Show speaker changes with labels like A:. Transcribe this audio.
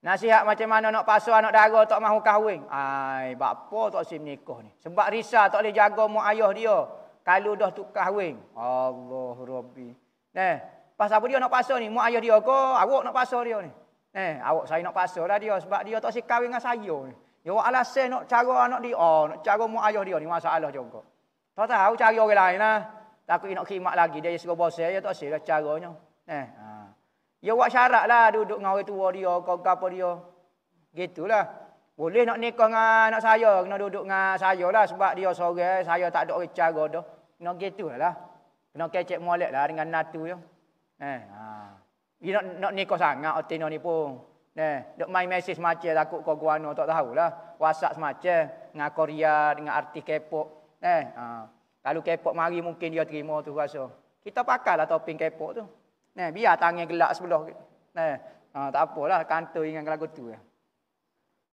A: Nasihat macam mana nak pasal anak dara tak mahu kahwin. Ai, bapa tak si menikah ni. Sebab risa tak boleh jaga mu ayah dia. Kalau dah tu kahwin. Allah Rabbi. Eh, pasal apa dia nak pasal ni? Mu ayah dia ke? Awak nak pasal dia ni? Eh, awak saya nak pasal lah dia. Sebab dia tak si kahwin dengan saya ni. Ya awak alasan nak cara anak dia. Oh, nak cara mu ayah dia ni. Masalah juga. Tak tahu cari orang lain lah. Takut nak kirimak lagi. Dia suruh bosan. Ya tak si lah caranya. Eh, ha. Ya buat syarat lah duduk dengan orang tua dia, kau ke apa dia. Gitulah. Boleh nak nikah dengan anak saya, kena duduk dengan saya lah sebab dia seorang, eh, saya tak ada orang cara dah. Kena gitulah lah. Kena kecek molek lah dengan natu ya. Eh, ha. Dia nak, nak nikah sangat Otino ni pun. Nah, eh, dok main mesej macam takut kau guano tak tahulah. WhatsApp semacam dengan Korea dengan artis K-pop. Eh, ha. Kalau K-pop mari mungkin dia terima tu rasa. Kita pakailah topping K-pop tu. Nah, biar tangan gelak sebelah. Nah, ha, tak apalah kantor ingat lagu tu. Ya.